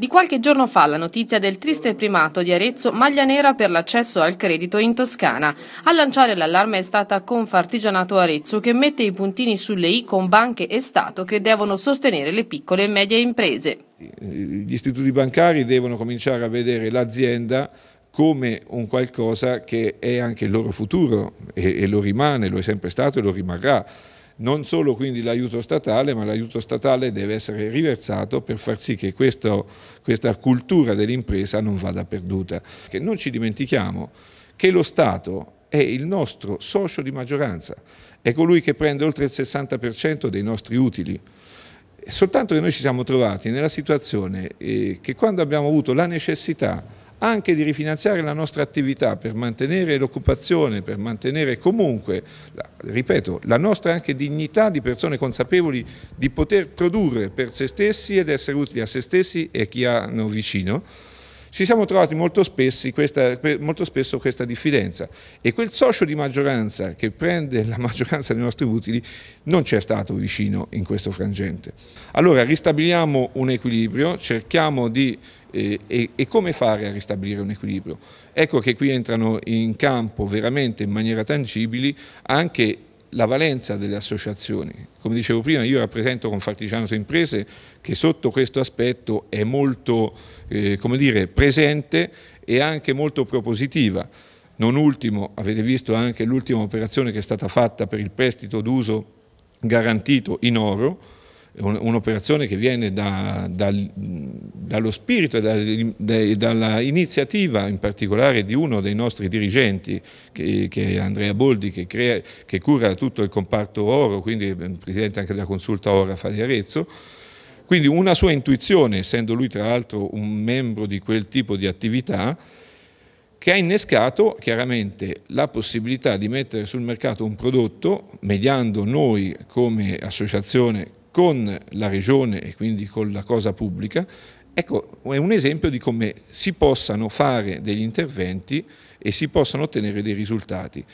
Di qualche giorno fa la notizia del triste primato di Arezzo, maglia nera per l'accesso al credito in Toscana. A lanciare l'allarme è stata Confartigianato Arezzo che mette i puntini sulle i con banche e Stato che devono sostenere le piccole e medie imprese. Gli istituti bancari devono cominciare a vedere l'azienda come un qualcosa che è anche il loro futuro e, lo rimane, lo è sempre stato e lo rimarrà non solo quindi l'aiuto statale, ma l'aiuto statale deve essere riversato per far sì che questo, questa cultura dell'impresa non vada perduta. Che non ci dimentichiamo che lo Stato è il nostro socio di maggioranza, è colui che prende oltre il 60% dei nostri utili. Soltanto che noi ci siamo trovati nella situazione eh, che quando abbiamo avuto la necessità anche di rifinanziare la nostra attività per mantenere l'occupazione, per mantenere comunque, ripeto, la nostra anche dignità di persone consapevoli di poter produrre per se stessi ed essere utili a se stessi e a chi hanno vicino ci siamo trovati molto, questa, molto spesso questa diffidenza e quel socio di maggioranza che prende la maggioranza dei nostri utili non c'è stato vicino in questo frangente. Allora ristabiliamo un equilibrio, cerchiamo di e, eh, e, e, come fare a ristabilire un equilibrio. Ecco che qui entrano in campo veramente in maniera tangibile anche la valenza delle associazioni. Come dicevo prima, io rappresento Confartigiano Tre Imprese che sotto questo aspetto è molto eh, dire, presente e anche molto propositiva. Non ultimo, avete visto anche l'ultima operazione che è stata fatta per il prestito d'uso garantito in oro, un'operazione che viene da, da, dallo spirito e dall'iniziativa in particolare di uno dei nostri dirigenti, che, che è Andrea Boldi, che, crea, che, cura tutto il comparto oro, quindi è eh, presidente anche della consulta Orafa di Arezzo, quindi una sua intuizione, essendo lui tra l'altro un membro di quel tipo di attività, che ha innescato chiaramente la possibilità di mettere sul mercato un prodotto, mediando noi come associazione con la regione e quindi con la cosa pubblica Ecco, è un esempio di come si possano fare degli interventi e si possano ottenere dei risultati.